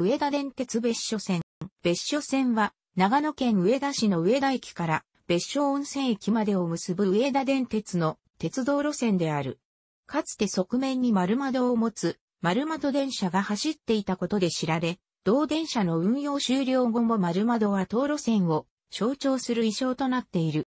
上田電鉄別所線。別所線は、長野県上田市の上田駅から別所温泉駅までを結ぶ上田電鉄の鉄道路線である。かつて側面に丸窓を持つ丸窓電車が走っていたことで知られ、同電車の運用終了後も丸窓は当路線を象徴する意装となっている。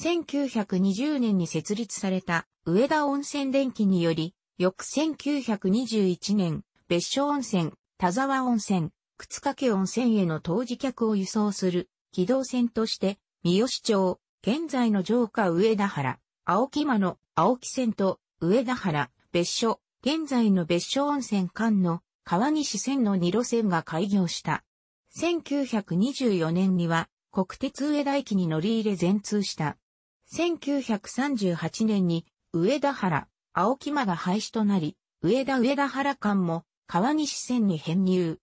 1920年に設立された上田温泉電気により、翌1921年、別所温泉、田沢温泉、靴掛温泉への当時客を輸送する機動船として、三好町、現在の城下上田原、青木間の青木線と上田原、別所、現在の別所温泉間の川西線の2路線が開業した。1924年には国鉄上田駅に乗り入れ全通した。1938年に上田原、青木間が廃止となり、上田上田原間も川西線に編入。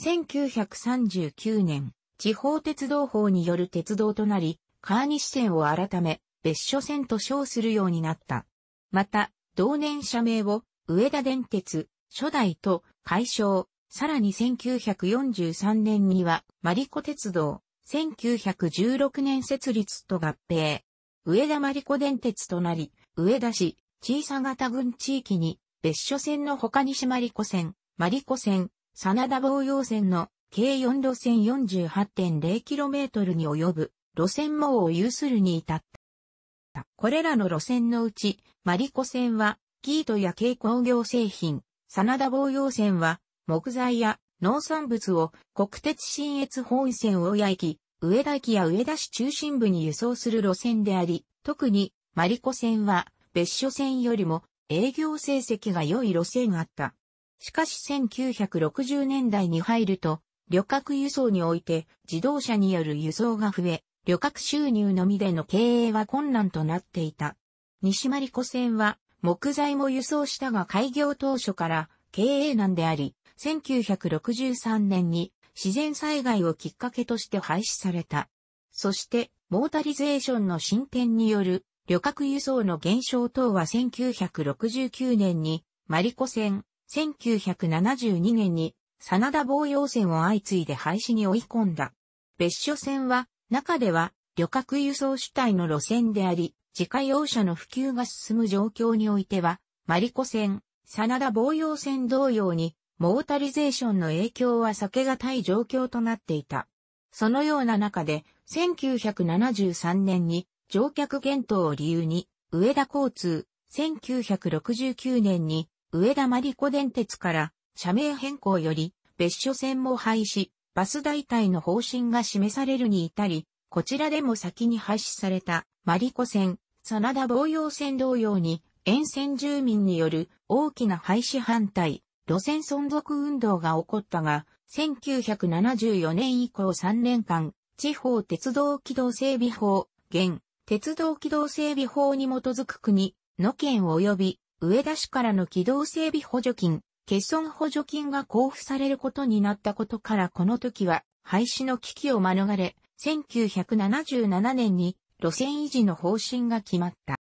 1939年、地方鉄道法による鉄道となり、川西線を改め、別所線と称するようになった。また、同年社名を、上田電鉄、初代と改称、さらに1943年には、マリコ鉄道、1916年設立と合併。上田マリコ電鉄となり、上田市、小さ型郡地域に、別所線の他に島リコ線、マリコ線、真田防洋線の計4路線 48.0km に及ぶ路線網を有するに至った。これらの路線のうち、マリコ線は、キートや軽工業製品、真田防洋線は、木材や農産物を国鉄新越本線大谷駅、上田駅や上田市中心部に輸送する路線であり、特に、マリコ線は、別所線よりも営業成績が良い路線があった。しかし1960年代に入ると、旅客輸送において自動車による輸送が増え、旅客収入のみでの経営は困難となっていた。西マリコ線は木材も輸送したが開業当初から経営難であり、1963年に自然災害をきっかけとして廃止された。そして、モータリゼーションの進展による旅客輸送の減少等は1969年にマリコ線、1972年に、真田防洋線を相次いで廃止に追い込んだ。別所線は、中では、旅客輸送主体の路線であり、自家用車の普及が進む状況においては、マリコ線、真田防洋線同様に、モータリゼーションの影響は避けがたい状況となっていた。そのような中で、1973年に乗客減等を理由に、上田交通、1969年に上田真理子電鉄から社名変更より別所線も廃止、バス代替の方針が示されるに至り、こちらでも先に廃止されたマリコ線、真田防洋線同様に沿線住民による大きな廃止反対、路線存続運動が起こったが、1974年以降3年間、地方鉄道軌動整備法、現、鉄道軌動整備法に基づく国の県及び上田市からの軌道整備補助金、欠損補助金が交付されることになったことからこの時は廃止の危機を免れ、1977年に路線維持の方針が決まった。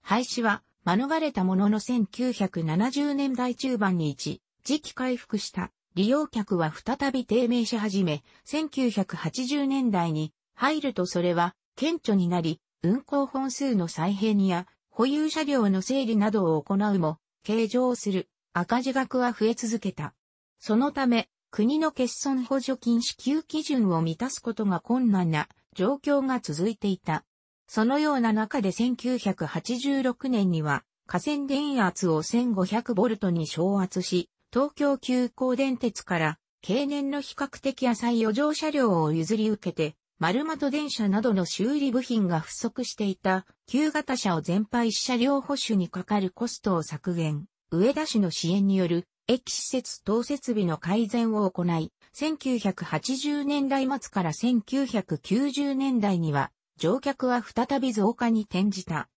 廃止は免れたものの1970年代中盤に一時期回復した利用客は再び低迷し始め、1980年代に入るとそれは顕著になり、運行本数の再編や保有車両の整理などを行うも、計上する赤字額は増え続けた。そのため、国の欠損補助金支給基準を満たすことが困難な状況が続いていた。そのような中で1986年には河川電圧を1500ボルトに昇圧し、東京急行電鉄から経年の比較的浅い余剰車両を譲り受けて丸的電車などの修理部品が不足していた旧型車を全廃車両保守にかかるコストを削減、上田市の支援による駅施設等設備の改善を行い、1980年代末から1990年代には乗客は再び増加に転じた。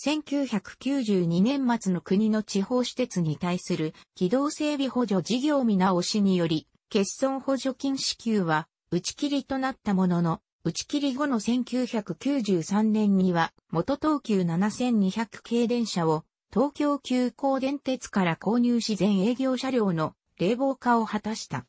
1992年末の国の地方施設に対する軌道整備補助事業見直しにより、欠損補助金支給は打ち切りとなったものの、打ち切り後の1993年には、元東急7200系電車を、東京急行電鉄から購入し全営業車両の冷房化を果たした。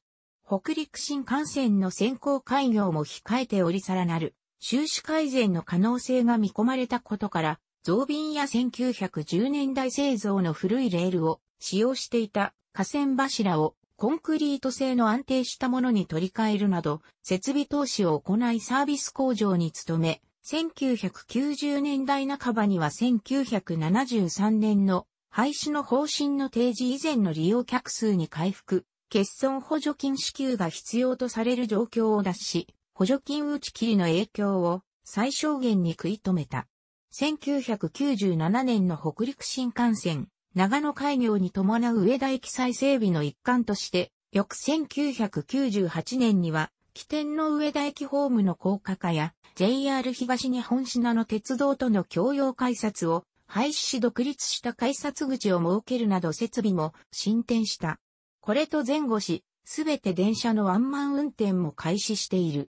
北陸新幹線の先行開業も控えておりさらなる、収支改善の可能性が見込まれたことから、増便や1910年代製造の古いレールを使用していた河川柱をコンクリート製の安定したものに取り替えるなど、設備投資を行いサービス工場に努め、1990年代半ばには1973年の廃止の方針の提示以前の利用客数に回復、欠損補助金支給が必要とされる状況を脱し、補助金打ち切りの影響を最小限に食い止めた。1997年の北陸新幹線長野開業に伴う上田駅再整備の一環として、翌1998年には、起点の上田駅ホームの高架化や、JR 東日本品の鉄道との共用改札を廃止し独立した改札口を設けるなど設備も進展した。これと前後し、すべて電車のワンマン運転も開始している。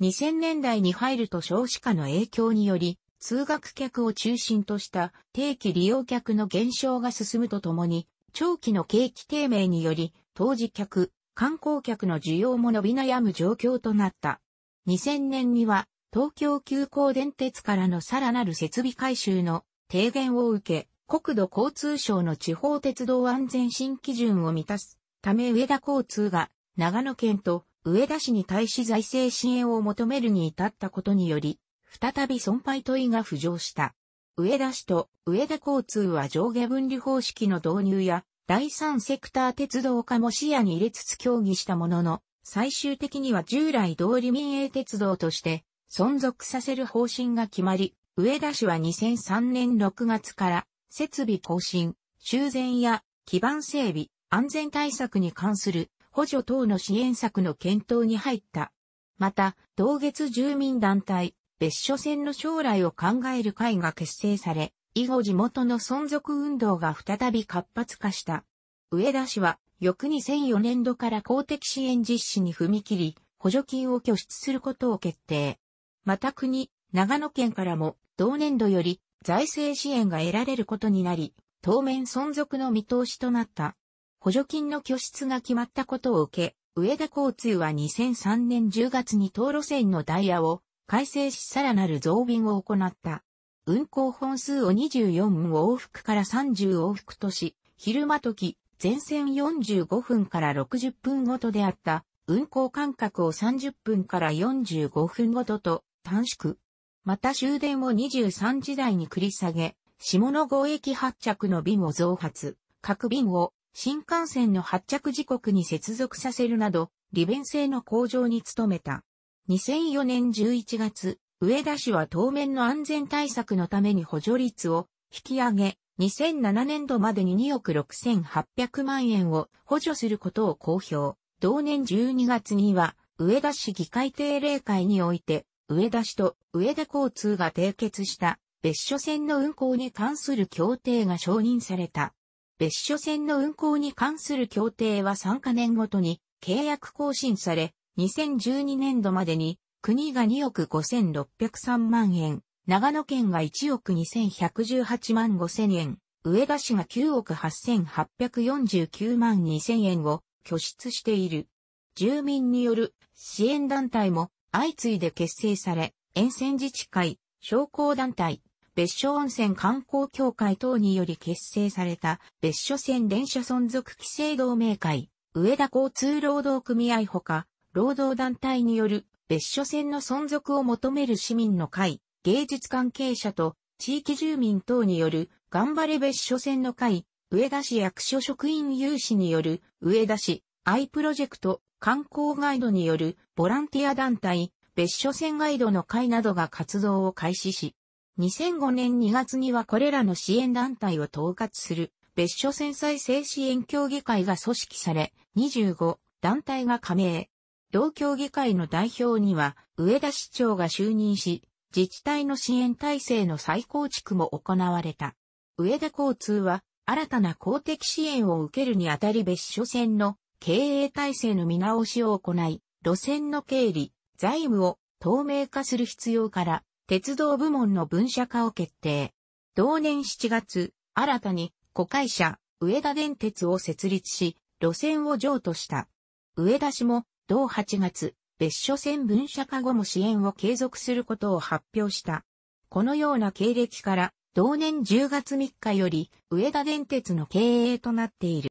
2000年代に入ると少子化の影響により、通学客を中心とした定期利用客の減少が進むとともに、長期の景気低迷により、当時客、観光客の需要も伸び悩む状況となった。2000年には、東京急行電鉄からのさらなる設備改修の提言を受け、国土交通省の地方鉄道安全新基準を満たすため上田交通が長野県と上田市に対し財政支援を求めるに至ったことにより、再び損廃問いが浮上した。上田市と上田交通は上下分離方式の導入や第三セクター鉄道化も視野に入れつつ協議したものの、最終的には従来通り民営鉄道として存続させる方針が決まり、上田市は2003年6月から設備更新、修繕や基盤整備、安全対策に関する補助等の支援策の検討に入った。また、同月住民団体、別所線の将来を考える会が結成され、以後地元の存続運動が再び活発化した。上田氏は、翌2004年度から公的支援実施に踏み切り、補助金を拠出することを決定。また国、長野県からも、同年度より財政支援が得られることになり、当面存続の見通しとなった。補助金の拠出が決まったことを受け、上田交通は2003年10月に道路線のダイヤを改正しさらなる増便を行った。運行本数を24往復から30往復とし、昼間時、全線45分から60分ごとであった、運行間隔を30分から45分ごとと短縮。また終電を23時台に繰り下げ、下野5駅発着の便を増発、各便を新幹線の発着時刻に接続させるなど、利便性の向上に努めた。2004年11月、上田市は当面の安全対策のために補助率を引き上げ、2007年度までに2億6800万円を補助することを公表。同年12月には、上田市議会定例会において、上田市と上田交通が締結した別所線の運行に関する協定が承認された。別所線の運行に関する協定は3カ年ごとに契約更新され、2012年度までに、国が2億5603万円、長野県が1億2118万5千円、上田市が9億8849万2千円を拠出している。住民による支援団体も相次いで結成され、沿線自治会、商工団体、別所温泉観光協会等により結成された別所線電車存続規制同盟会、上田交通労働組合ほか、労働団体による別所線の存続を求める市民の会、芸術関係者と地域住民等による頑張れ別所線の会、上田市役所職員有志による上田市アイプロジェクト観光ガイドによるボランティア団体別所線ガイドの会などが活動を開始し、2005年2月にはこれらの支援団体を統括する別所線再生支援協議会が組織され、25団体が加盟。同協議会の代表には、上田市長が就任し、自治体の支援体制の再構築も行われた。上田交通は、新たな公的支援を受けるにあたり別所線の経営体制の見直しを行い、路線の経理、財務を透明化する必要から、鉄道部門の分社化を決定。同年7月、新たに、子会社、上田電鉄を設立し、路線を譲渡した。上田市も、同8月、別所線分社化後も支援を継続することを発表した。このような経歴から、同年10月3日より、上田電鉄の経営となっている。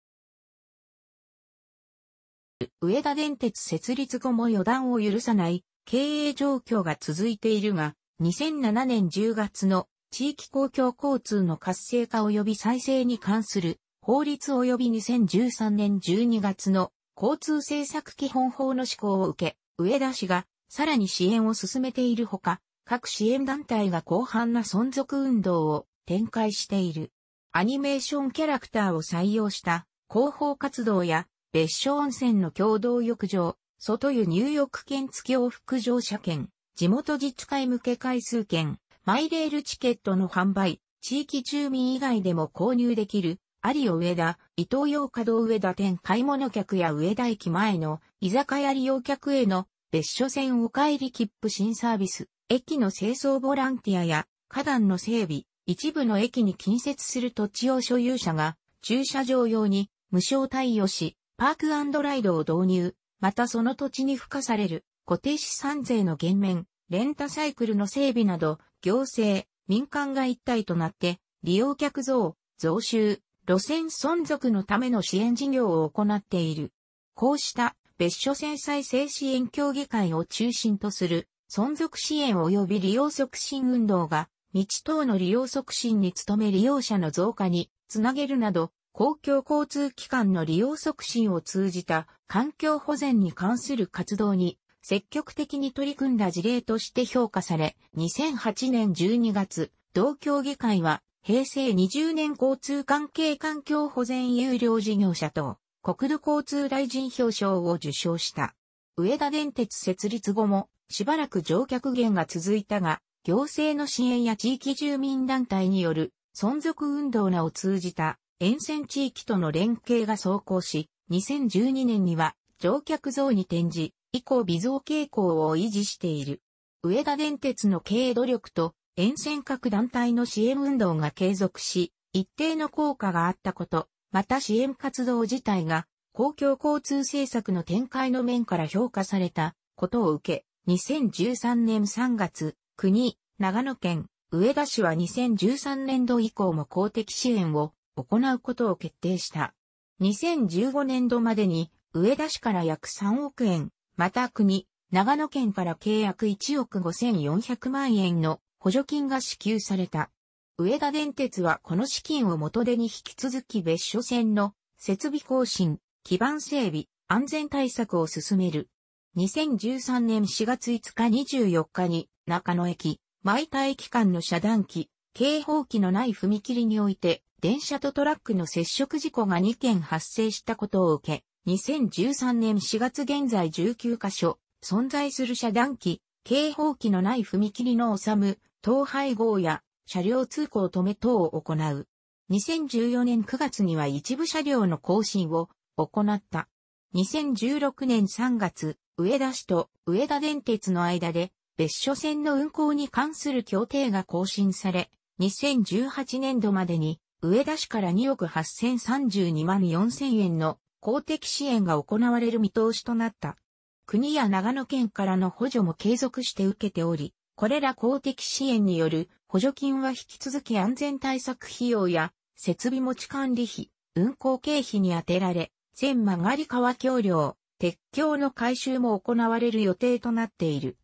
上田電鉄設立後も予断を許さない経営状況が続いているが、2007年10月の地域公共交通の活性化及び再生に関する法律及び2013年12月の交通政策基本法の施行を受け、上田氏がさらに支援を進めているほか、各支援団体が広範な存続運動を展開している。アニメーションキャラクターを採用した広報活動や別所温泉の共同浴場、外湯入浴券付き往復乗車券、地元自治会向け回数券、マイレールチケットの販売、地域住民以外でも購入できる有尾上田、伊東洋華堂上田店買い物客や上田駅前の居酒屋利用客への別所線お帰り切符新サービス、駅の清掃ボランティアや花壇の整備、一部の駅に近接する土地を所有者が駐車場用に無償貸与し、パークライドを導入、またその土地に付加される固定資産税の減免、レンタサイクルの整備など行政、民間が一体となって利用客増、増収、路線存続のための支援事業を行っている。こうした別所線再生支援協議会を中心とする存続支援及び利用促進運動が道等の利用促進に努め利用者の増加につなげるなど公共交通機関の利用促進を通じた環境保全に関する活動に積極的に取り組んだ事例として評価され、2008年12月、同協議会は平成20年交通関係環境保全有料事業者と国土交通大臣表彰を受賞した。上田電鉄設立後もしばらく乗客減が続いたが、行政の支援や地域住民団体による存続運動らを通じた沿線地域との連携が走行し、2012年には乗客増に転じ、以降微増傾向を維持している。上田電鉄の経営努力と沿線各団体の支援運動が継続し、一定の効果があったこと、また支援活動自体が公共交通政策の展開の面から評価されたことを受け、2013年3月、国、長野県、上田市は2013年度以降も公的支援を行うことを決定した。2015年度までに上田市から約3億円、また国、長野県から契約1億5400万円の補助金が支給された。上田電鉄はこの資金を元手に引き続き別所線の設備更新、基盤整備、安全対策を進める。2013年4月5日24日に中野駅、舞田駅間の遮断機、警報機のない踏切において電車とトラックの接触事故が2件発生したことを受け、2013年4月現在19カ所、存在する遮断機、警報機のない踏切の収む統廃合や車両通行止め等を行う。2014年9月には一部車両の更新を行った。2016年3月、上田市と上田電鉄の間で別所線の運行に関する協定が更新され、2018年度までに上田市から2億8032万4000円の公的支援が行われる見通しとなった。国や長野県からの補助も継続して受けており、これら公的支援による補助金は引き続き安全対策費用や設備持ち管理費、運行経費に充てられ、千曲がり川橋梁、鉄橋の改修も行われる予定となっている。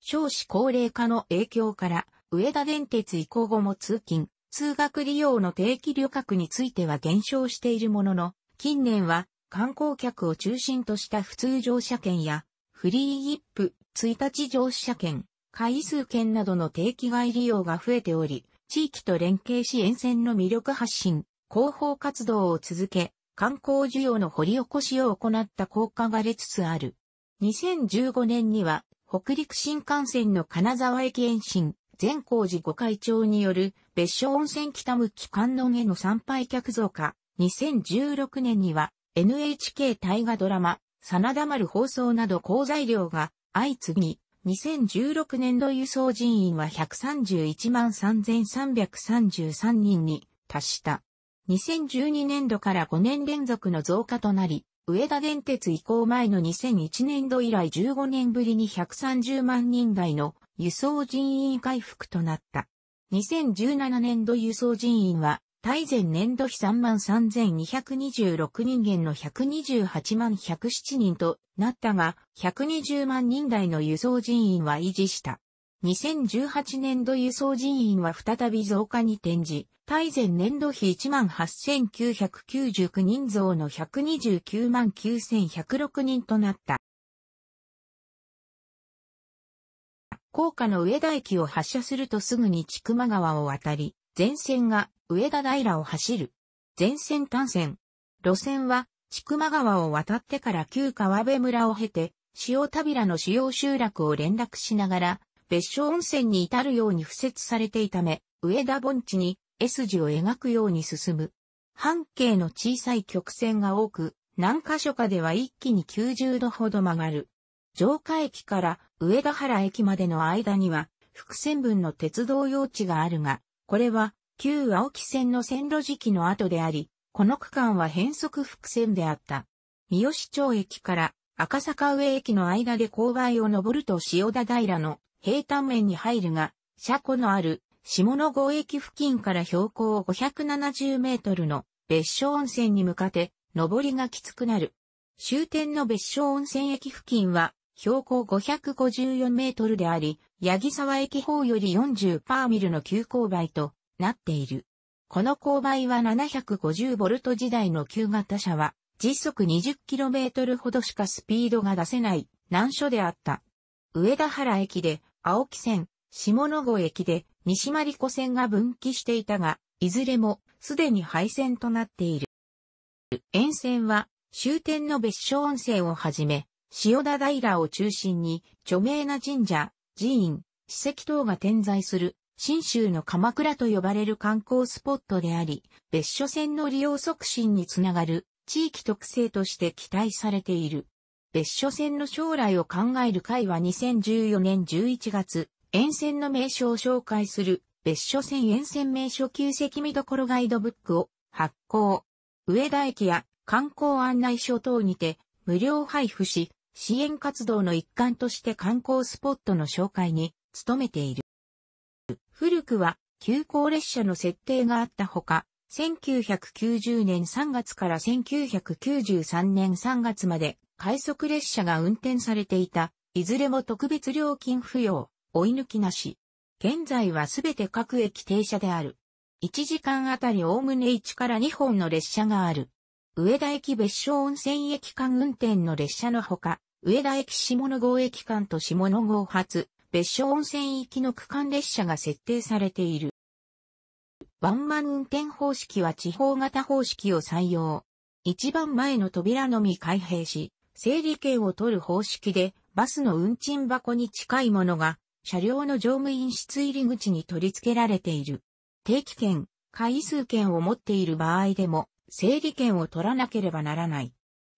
少子高齢化の影響から、上田電鉄移行後も通勤、通学利用の定期旅客については減少しているものの、近年は観光客を中心とした普通乗車券や、フリーイップ、1日乗車券、回数券などの定期外利用が増えており、地域と連携し沿線の魅力発信、広報活動を続け、観光需要の掘り起こしを行った効果が出つつある。2015年には、北陸新幹線の金沢駅延伸、善光寺御開長による別所温泉北向き観音への参拝客増加、2016年には NHK 大河ドラマ、真田丸放送など好材料が相次ぎ、2016年度輸送人員は131万3333人に達した。2012年度から5年連続の増加となり、上田電鉄移行前の2001年度以来15年ぶりに130万人台の輸送人員回復となった。2017年度輸送人員は大前年度比33,226人減の128万107人となったが、120万人台の輸送人員は維持した。2018年度輸送人員は再び増加に転じ、大前年度比18,999人増の1,299,906人となった。高架の上田駅を発車するとすぐに千曲川を渡り、前線が上田平を走る。全線単線。路線は、千曲川を渡ってから旧川辺村を経て、塩田平の主要集落を連絡しながら、別所温泉に至るように付設されていため、上田盆地に S 字を描くように進む。半径の小さい曲線が多く、何箇所かでは一気に90度ほど曲がる。城下駅から上田原駅までの間には、伏線分の鉄道用地があるが、これは旧青木線の線路時期の後であり、この区間は変則複線であった。三好町駅から赤坂上駅の間で勾配を登ると塩田平の平坦面に入るが、車庫のある下野郷駅付近から標高570メートルの別所温泉に向かって上りがきつくなる。終点の別所温泉駅付近は標高554メートルであり、八木沢駅方より40パーミルの急勾配となっている。この勾配は 750V 時代の旧型車は時速 20km ほどしかスピードが出せない難所であった。上田原駅で青木線、下野後駅で西丸子線が分岐していたが、いずれもすでに廃線となっている。沿線は終点の別所温泉をはじめ、塩田平を中心に著名な神社、寺院、史跡等が点在する新州の鎌倉と呼ばれる観光スポットであり、別所線の利用促進につながる地域特性として期待されている。別所線の将来を考える会は2014年11月、沿線の名所を紹介する別所線沿線名所旧跡見どころガイドブックを発行。上田駅や観光案内所等にて無料配布し、支援活動の一環として観光スポットの紹介に努めている。古くは急行列車の設定があったほか、1990年3月から1993年3月まで快速列車が運転されていた、いずれも特別料金不要、追い抜きなし。現在はすべて各駅停車である。1時間あたりおおむね1から2本の列車がある。上田駅別所温泉駅間運転の列車のほか、上田駅下野号駅間と下野号発、別所温泉行きの区間列車が設定されている。ワンマン運転方式は地方型方式を採用。一番前の扉のみ開閉し、整理券を取る方式で、バスの運賃箱に近いものが、車両の乗務員室入り口に取り付けられている。定期券、回数券を持っている場合でも、整理券を取らなければならない。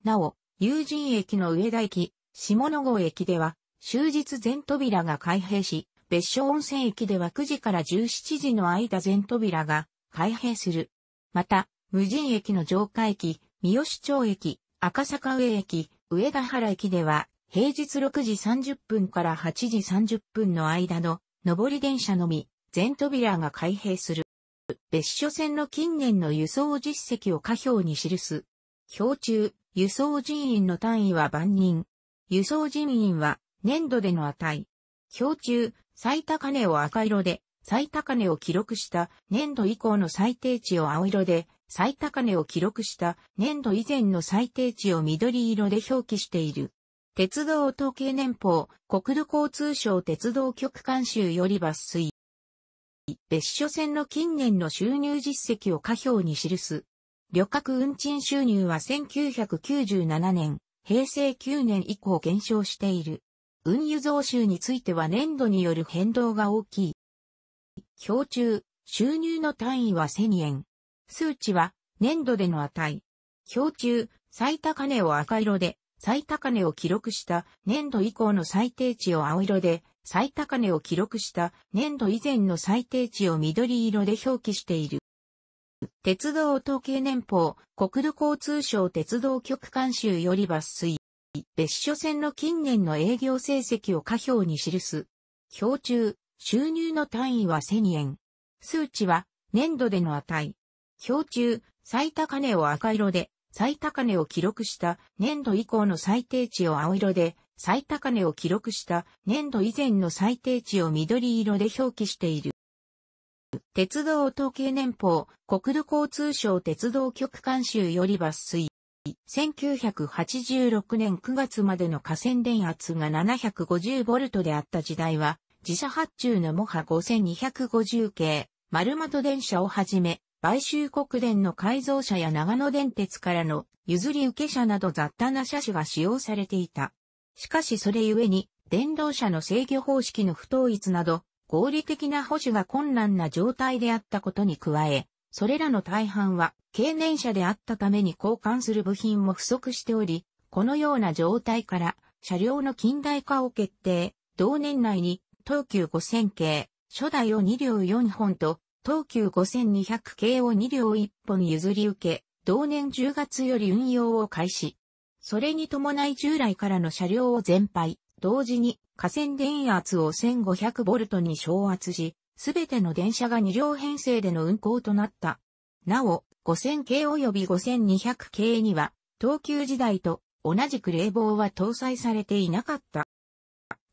なお、友人駅の上田駅、下野郷駅では、終日全扉が開閉し、別所温泉駅では9時から17時の間全扉が開閉する。また、無人駅の城下駅、三好町駅、赤坂上駅、上田原駅では、平日6時30分から8時30分の間の上り電車のみ、全扉が開閉する。別所線の近年の輸送実績を下表に記す。表中、輸送人員の単位は万人。輸送人員は年度での値。表中、最高値を赤色で、最高値を記録した年度以降の最低値を青色で、最高値を記録した年度以前の最低値を緑色で表記している。鉄道統計年報、国土交通省鉄道局監修より抜粋。別所線の近年の収入実績を下表に記す。旅客運賃収入は1997年、平成9年以降減少している。運輸増収については年度による変動が大きい。表中、収入の単位は1000円。数値は年度での値。表中、最高値を赤色で、最高値を記録した年度以降の最低値を青色で、最高値を記録した年度以前の最低値を緑色で表記している。鉄道統計年報、国土交通省鉄道局監修より抜粋。別所線の近年の営業成績を下表に記す。表中、収入の単位は1000円。数値は年度での値。表中、最高値を赤色で、最高値を記録した年度以降の最低値を青色で、最高値を記録した年度以前の最低値を緑色で表記している。鉄道統計年報、国土交通省鉄道局監修より抜粋。1986年9月までの河川電圧が 750V であった時代は、自社発注のモハ5250系、丸窓電車をはじめ、買収国電の改造車や長野電鉄からの譲り受け車など雑多な車種が使用されていた。しかしそれゆえに、電動車の制御方式の不統一など、合理的な保守が困難な状態であったことに加え、それらの大半は経年車であったために交換する部品も不足しており、このような状態から車両の近代化を決定、同年内に東急5000系、初代を2両4本と東急5200系を2両1本譲り受け、同年10月より運用を開始。それに伴い従来からの車両を全廃、同時に河川電圧を1500ボルトに昇圧し、すべての電車が2両編成での運行となった。なお、5000系及び5200系には、東急時代と同じく冷房は搭載されていなかった。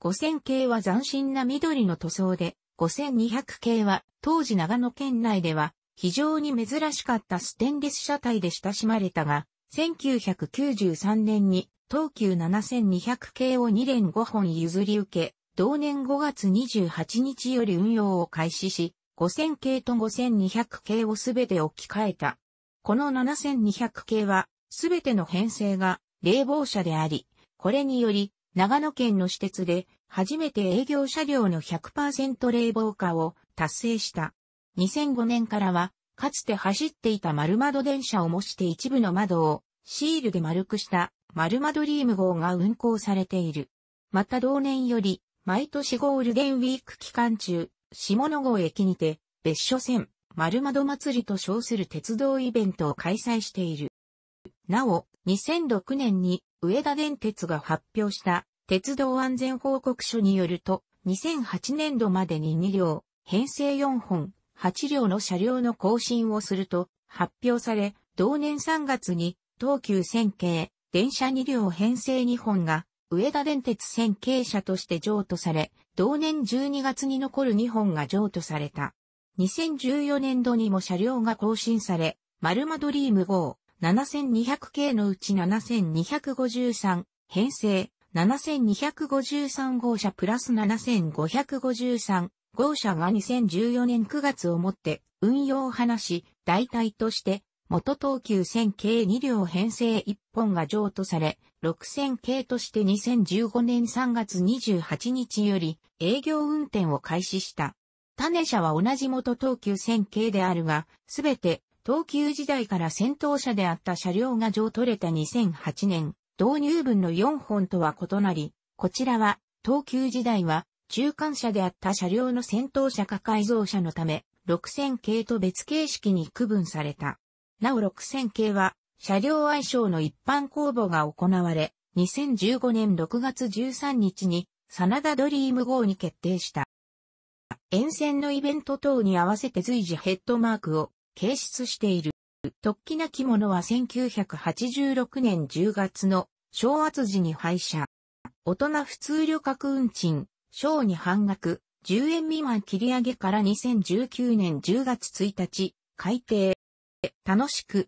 5000系は斬新な緑の塗装で、5200系は当時長野県内では非常に珍しかったステンレス車体で親しまれたが、1993年に東急7200系を2連5本譲り受け、同年5月28日より運用を開始し、5000系と5200系をすべて置き換えた。この7200系は、すべての編成が冷房車であり、これにより、長野県の私鉄で、初めて営業車両の100%冷房化を達成した。2005年からは、かつて走っていた丸窓電車を模して一部の窓をシールで丸くした丸窓リーム号が運行されている。また同年より毎年ゴールデンウィーク期間中、下野郷駅にて、別所線、丸窓祭りと称する鉄道イベントを開催している。なお、2006年に上田電鉄が発表した鉄道安全報告書によると、2008年度までに2両、編成4本、8両の車両の更新をすると発表され、同年3月に東急線系、電車2両編成2本が上田電鉄線傾車として譲渡され、同年12月に残る2本が譲渡された。2014年度にも車両が更新され、丸間ドリーム号7200系のうち7253、編成7253号車プラス7553号車が2014年9月をもって運用を話し、代替として元東急線計2両編成1本が譲渡され、6000系として2015年3月28日より営業運転を開始した。種車は同じ元東急1000系であるが、すべて東急時代から先頭車であった車両が上取れた2008年、導入分の4本とは異なり、こちらは東急時代は中間車であった車両の先頭車か改造車のため、6000系と別形式に区分された。なお6000系は車両愛称の一般公募が行われ、2015年6月13日に、真田ドリーム号に決定した。沿線のイベント等に合わせて随時ヘッドマークを掲出している。突起な着物は1986年10月の昭圧時に廃車。大人普通旅客運賃、小に半額、10円未満切り上げから2019年10月1日、改定。楽しく、